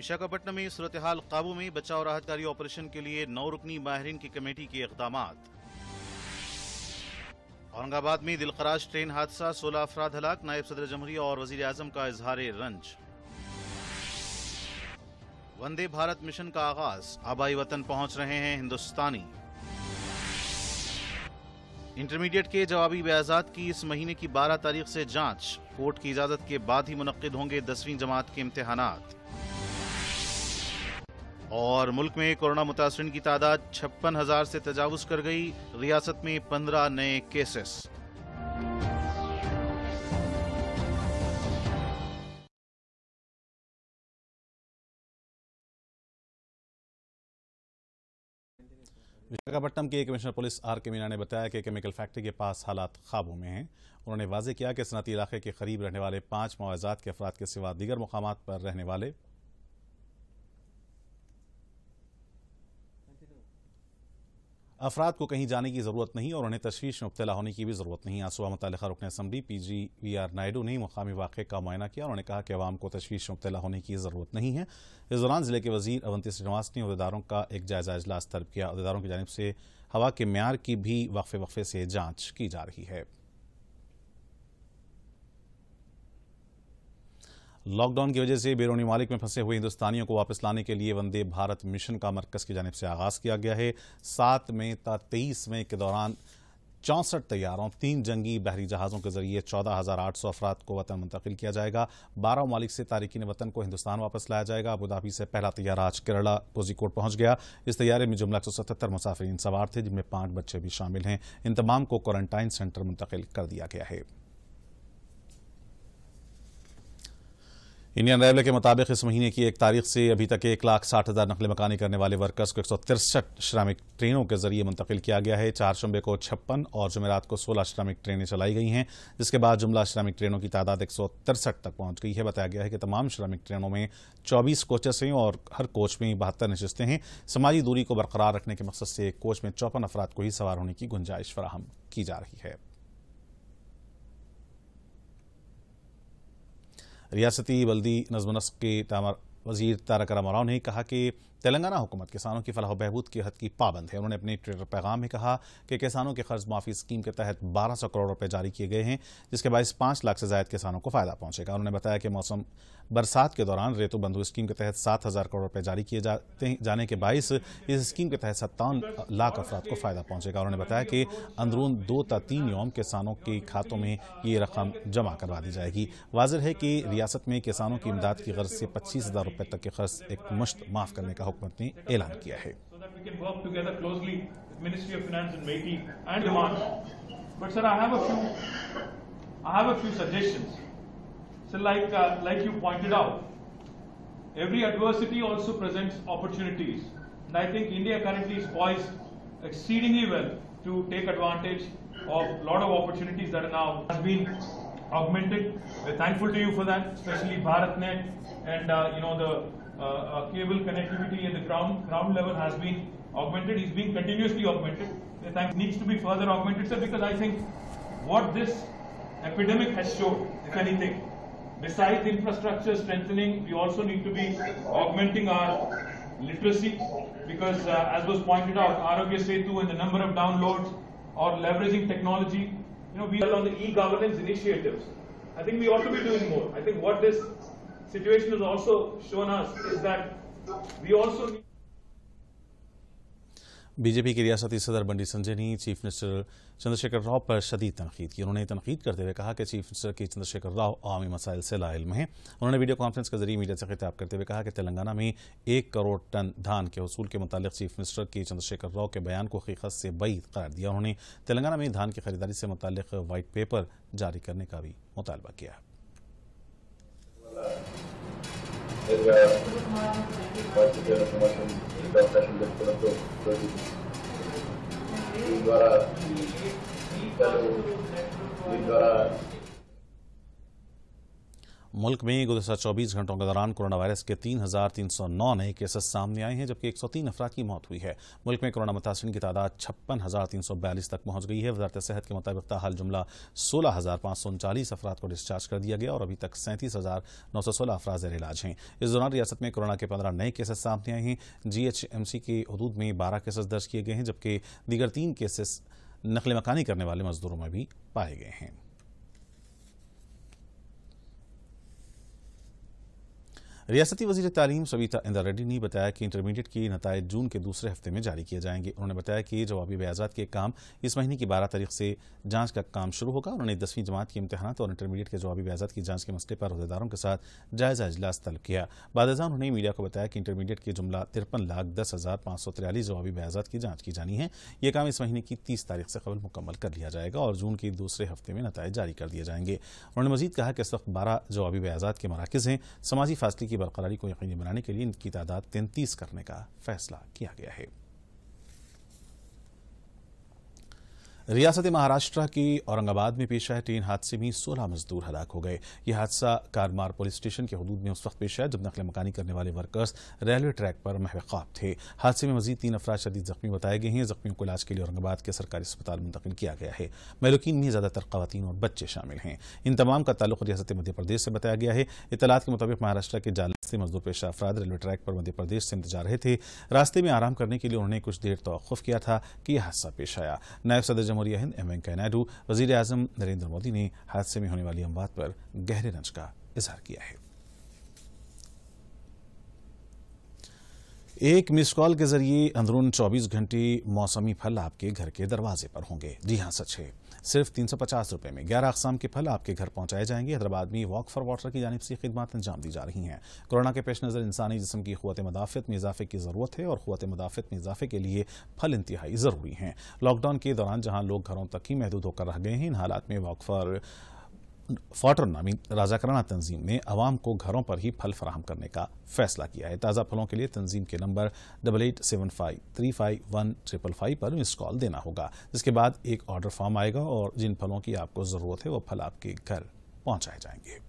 विशाखापट्टनम में सूरतहाल काबू में बचाव राहत कार्य ऑपरेशन के लिए नौ रुकनी माहरीन की कमेटी के इकदाम औरंगाबाद में दिलखराज ट्रेन हादसा सोलह अफराद हलाक नायब सदर जमहरी और वजीर अजम का इजहार रंज वंदे भारत मिशन का आगाज आबाई वतन पहुंच रहे हैं हिंदुस्तानी इंटरमीडिएट के जवाबी बयाजात की इस महीने की 12 तारीख से जांच कोर्ट की इजाजत के बाद ही मुनद होंगे दसवीं जमात के इम्तहानात और मुल्क में कोरोना मुतासरन की तादाद छप्पन हजार से तजावज कर गई रियासत में पंद्रह नए केसेस विशाखापट्टनम के कमिश्नर पुलिस आर के मीना ने बताया कि केमिकल फैक्ट्री के पास हालात काबू में हैं उन्होंने वाजे किया कि सनती इलाके के करीब रहने वाले पांच मुआवजात के अफराद के सिवा दीगर मकाम पर रहने वाले अफराद को कहीं जाने की ज़रूरत नहीं और उन्हें तशवीश में मुबतला होने की भी ज़रूरत नहीं सुबह मुतल रुकन assembly P G V R Naidu ने मुकामी वाक़े का मुआयना किया और उन्होंने कहा कि अवाम को तशवीश में मुबतला होने की ज़रूरत नहीं है इस दौरान ज़िले के वजीर अवंती श्रीनिवास ने अहदेदारों का एक जायजा अजलास तलब किया अहदेदारों की जानब से हवा के मैार की भी वक्फे वक्फे से जाँच की जा रही है लॉकडाउन की वजह से बेरोनी मालिक में फंसे हुए हिंदुस्तानियों को वापस लाने के लिए वंदे भारत मिशन का मरकज की जानब से आगाज़ किया गया है सात मई ता तेईस मई के दौरान चौंसठ तैयारों तीन जंगी बहरी जहाज़ों के जरिए चौदह हज़ार आठ सौ अफराद को वतन मुंतकिल किया जाएगा बारह मालिक से तारकिन वतन को हिंदुस्तान वापस लाया जाएगा अबूधाबी से पहला तैयारा आज केरला कोजिकोट पहुंच गया इस तैयारे में जुमला एक सौ सतहत्तर मुसाफरीन सवार थे जिनमें पाँच बच्चे भी शामिल हैं इन तमाम को क्वारंटाइन सेंटर मुंतकिल कर दिया गया है इंडियन रेलवे के मुताबिक इस महीने की एक तारीख से अभी तक एक लाख साठ हजार नकली मकानी करने वाले वर्कर्स को एक श्रमिक ट्रेनों के जरिए मुंतकिल किया गया है चार शुम्बे को छप्पन और जुमेरात को सोलह श्रमिक ट्रेनें चलाई गई हैं जिसके बाद जुमला श्रमिक ट्रेनों की तादाद एक तक पहुंच गई है बताया गया है कि तमाम श्रमिक ट्रेनों में चौबीस कोचेस हैं और हर कोच में बहत्तर नशस्तें हैं समाजी दूरी को बरकरार रखने के मकसद से एक कोच में चौपन अफराद को ही सवार होने की गुंजाइश फराहम की जा रही है रियासती बल्दी नस्क के वजीर तारक राव ने कहा कि तेलंगाना हुकूमत किसानों की फलाह बहबूद की हद की पाबंद है उन्होंने अपने ट्विटर पैगाम में कहा कि किसानों के कर्ज माफी स्कीम के तहत 1200 करोड़ रुपए जारी किए गए हैं जिसके बायस पाँच लाख से ज्यादा किसानों को फायदा पहुंचेगा उन्होंने बताया कि मौसम बरसात के दौरान रेतु बंधु स्कीम के तहत सात हज़ार करोड़ रुपए जारी किए जाते जाने के बायस इस स्कीम के तहत सत्तावन लाख अफराद को फायदा पहुंचेगा उन्होंने बताया कि अंदरून दो ता तीन योम किसानों के खातों में ये रकम जमा करवा दी जाएगी वाजिर है कि रियासत में किसानों की इमदाद की गर्ज से पच्चीस हज़ार रुपये तक के खर्च एक मुश्त माफ करने का हुकूमत ने ऐलान किया है But sir, I have a few, I have a few suggestions. So, like uh, like you pointed out, every adversity also presents opportunities, and I think India currently is poised exceedingly well to take advantage of a lot of opportunities that are now has been augmented. We're thankful to you for that, especially BharatNet and uh, you know the Uh, uh, cable connectivity at the ground, ground level has been augmented, is being continuously augmented. It needs to be further augmented, sir, because I think what this epidemic has shown, if anything, besides infrastructure strengthening, we also need to be augmenting our literacy because uh, as was pointed out, Arogya Setu and the number of downloads or leveraging technology, you know, we are on the e-governance initiatives. I think we ought to be doing more. I think what this situation has also shown us is that we also need BJP के रियासती सदर बंडी संजय ने chief minister Chandrashekhar Rao पर शदीद तनकीद की उन्होंने तनकीद करते हुए कहा कि चीफ मिनिस्टर की चंद्रशेखर राव आवामी मसाइल से लाइम हैं उन्होंने वीडियो कॉन्फ्रेंस के जरिए मीडिया से खिताब करते हुए कहा कि तेलंगाना में एक करोड़ टन धान के वसूल के मुतालिक चीफ मिनिस्टर के चंद्रशेखर राव के बयान को हकीकत से बईद करार दिया उन्होंने तेलंगाना में धान की खरीदारी से मुतल वाइट पेपर जारी करने का भी मुतालबा किया है ele pode ter uma da fashion dele pela produção. द्वारा पहले द्वारा मुल्क में गुजशत 24 घंटों के दौरान कोरोना वायरस के 3,309 नए केसेस सामने आए हैं जबकि 103 अफराद की मौत हुई है मुल्क में कोरोना मुतासरी की तादाद छप्पन तक पहुंच गई है वजारत सेहत के मुताबिक हाल जुमला सोलह अफराद को डिस्चार्ज कर दिया गया और अभी तक सैंतीस हजार अफराद जैर इलाज हैं इस दौरान रियासत में कोरोना के पंद्रह नए केसेस सामने आए हैं जी एच एम सी के हदूद में बारह केसेस दर्ज किए गए हैं जबकि दीगर तीन केसेस नकली मकानी करने वाले मजदूरों में भी पाए गए हैं रियासती वजीर तालीम सविता इंदर रेड्डी ने बताया कि इंटरमीडिएट के नतज जून के दूसरे हफ्ते में जारी किए जाएंगे उन्होंने बताया कि जवाबी बयाजात के काम इस महीने की बारह तारीख से जांच का काम शुरू होगा उन्होंने दसवीं जमात के इम्तहान और इंटरमीडिएट के जवाबी बयाजात की जांच के मसले पर अहदेदारों के साथ जायजा अजलास तलब किया बाद उन्होंने मीडिया को बताया कि इंटरमीडिएट के जुमला तिरपन लाख दस हज़ार पाँच सौ तिरालीस जवाबी बयाजात की जाँच की जानी है यह काम इस महीने की तीस तारीख से कबल मुकम्मल कर लिया जाएगा और जून के दूसरे हफ्ते में नतज जारी कर दिए जाएंगे उन्होंने मजीद कहा कि इस वक्त बारह जवाबी बयाजात के मराकज़ हैं समाजी फासले की बरकरारी को यकीनी बनाने के लिए इनकी तादाद तैंतीस करने का फैसला किया गया है रियासत महाराष्ट्र की औरंगाबाद में पेश आए ट्रेन हादसे में 16 मजदूर हलाक हो गए यह हादसा कारमार पुलिस स्टेशन के हदूद में उस वक्त पेश आया जब नकल मकानी करने वाले वर्कर्स रेलवे ट्रैक पर महकाब थे हादसे में मजीद तीन अफराज शदीद जख्मी बताए गए हैं जख्मियों को इलाज के लिए औरंगाबाद के सरकारी अस्पताल मुंतकिल किया गया है मेलोकिन में ज्यादातर खातन और बच्चे शामिल हैं इन तमाम का ताल्लुक रियासत मध्य प्रदेश से बताया गया है इतलात के मुताबिक महाराष्ट्र के जाल से मजदूर पेशा अफराद रेलवे ट्रैक पर मध्य प्रदेश से इंतजार रहे थे रास्ते में आराम करने के लिए उन्होंने कुछ देर तो किया था कि यह हादसा पेश आया नायब सदर जमहूरिया हिंद एम वेंकैया नायडू वजीर अजम नरेंद्र मोदी ने हादसे में होने वाली अमवात पर गहरे रंज का इजहार किया है एक मिस कॉल के जरिए अंदरून 24 घंटे मौसमी फल आपके घर के दरवाजे पर होंगे जी हाँ सच है सिर्फ तीन सौ पचास रुपये में ग्यारह अकसाम के फल आपके घर पहुंचाए जाएंगे हैदराबाद में वॉक फॉर वाटर की जानब से खदमत अंजाम दी जा रही हैं कोरोना के पेश नज़र इंसानी जिसम की ख़ुत मदाफ़त में इजाफे की ज़रूरत है और ख़ुत मदाफ़त में इजाफे के लिए फल इंतहाई ज़रूरी हैं लॉकडाउन के दौरान जहाँ लोग घरों तक ही महदूद होकर रह गए हैं इन हालात में वॉक फॉर फॉटर नामी राजाकराना तंजीम ने आवाम को घरों पर ही फल फराहम करने का फैसला किया है ताज़ा फलों के लिए तंजीम के number double eight seven five three five one triple five पर मिस कॉल देना होगा जिसके बाद एक ऑर्डर फॉर्म आएगा और जिन फलों की आपको ज़रूरत है वह फल आपके घर पहुँचाए जाएंगे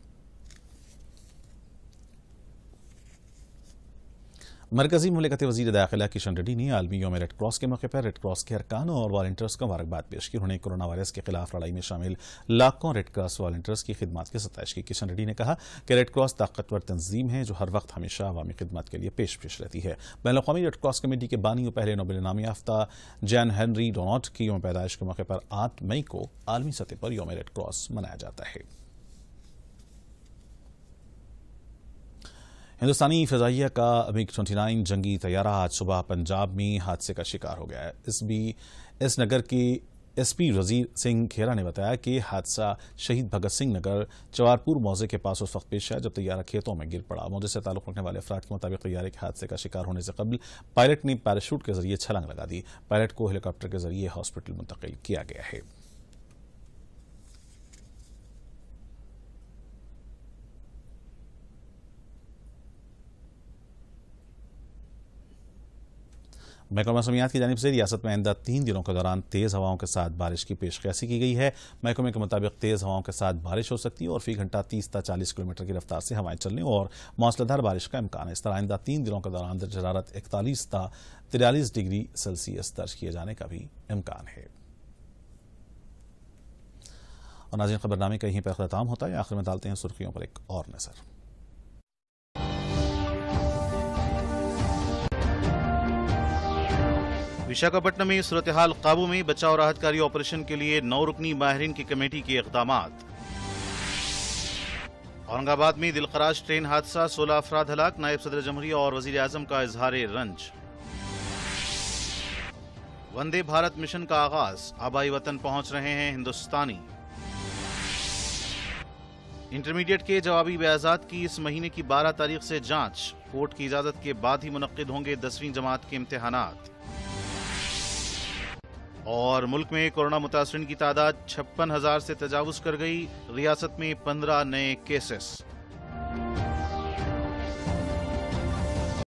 मरकजी ममलिकत वजी दाखिला किशन रेड्डी ने आलमी योम रेड क्रॉस के मौके पर रेड क्रॉस के अरकानों और वॉल्टियर्स को मुबारकबाद पेश की उन्होंने कोरोना वायरस के खिलाफ लड़ाई में शामिल लाखों रेड क्रॉस वॉल्टियर्स की खिदमत की सतश की किशन रेड्डी ने कहा कि रेड क्रॉस ताकतवर तंजीम है जो हर वक्त हमेशा अवामी खिदमत के लिए पेश पेश रहती है बैन अवी रेड क्रॉस कमेटी के बानी और पहले नोबल इनामी याफ्ता जैन हेनरी डोनाट की योम पैदाइश के मौके पर आठ मई को आलमी सतह पर योम रेड क्रॉस मनाया जाता है हिंदुस्तानी फजाइया का मिग 29 जंगी तैयारा आज सुबह पंजाब में हादसे का शिकार हो गया है इस बी इस नगर की एसपी वजीर सिंह खेरा ने बताया कि हादसा शहीद भगत सिंह नगर चवारपुर मौजे के पास उस वक्त पेश आया जब तैयारा खेतों में गिर पड़ा मौजे से ताल्लुक रखने वाले अफराद के मुताबिक तैयारे के हादसे का शिकार होने से कबल पायलट ने पैराशूट के जरिए छलांग लगा दी पायलट को हेलीकॉप्टर के जरिए हॉस्पिटल मुंतकिल किया गया है महकमा मौसमियात की जानब से रियासत में आइंदा तीन दिनों के दौरान तेज़ हवाओं के साथ बारिश की पेशकैसी की गई है महकमे के मुताबिक तेज़ हवाओं के साथ बारिश हो सकती है और फी घंटा तीस तक चालीस किलोमीटर की रफ्तार से हवाएं चलने और मौसलाधार बारिश का इम्कान है इस तरह आइंदा तीन दिनों के दौरान दर्ज हरारत इकतालीस तक तिरालीस डिग्री सेल्सियस दर्ज किए जाने का भी इम्कान है और नाजिन खबरनामे का यहीं पर अख्ताम होता है आखिर में डालते हैं सुर्खियों पर एक और नज़र विशाखापट्टनम में सूरतहाल काबू में बचाव राहतकारी ऑपरेशन के लिए नौ रुकनी माहरीन की कमेटी के इकदाम औरंगाबाद में दिलखराज ट्रेन हादसा सोलह अफराद हलाक नायब सदर जमहरी और वजीर अजम का इजहार रंज वंदे भारत मिशन का आगाज आबाई वतन पहुंच रहे हैं हिंदुस्तानी इंटरमीडिएट के जवाबी बयाजात की इस महीने की 12 तारीख से जांच कोर्ट की इजाजत के बाद ही मुनद होंगे दसवीं जमात के इम्तहानात और मुल्क में कोरोना मुतासरी की तादाद छप्पन हजार से तजावज़ कर गई रियासत में पंद्रह नए केसेस